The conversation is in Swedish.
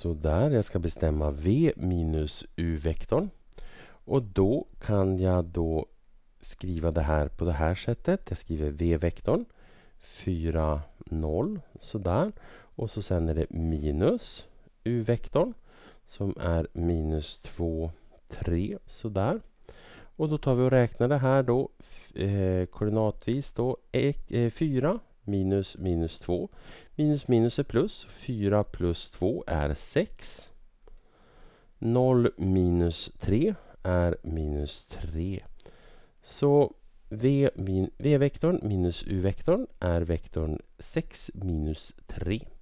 Så jag ska bestämma V minus U-vektorn. Och då kan jag då skriva det här på det här sättet. Jag skriver V-vektorn. 4, 0. Sådär. Och så sen är det minus U-vektorn. Som är minus 2, 3. Sådär. Och då tar vi och räknar det här då eh, koordinatvis då 4, minus minus 2. Minus minus är plus. 4 plus 2 är 6. 0 minus 3 är minus 3. Så v-vektorn minus u-vektorn är vektorn 6 minus 3.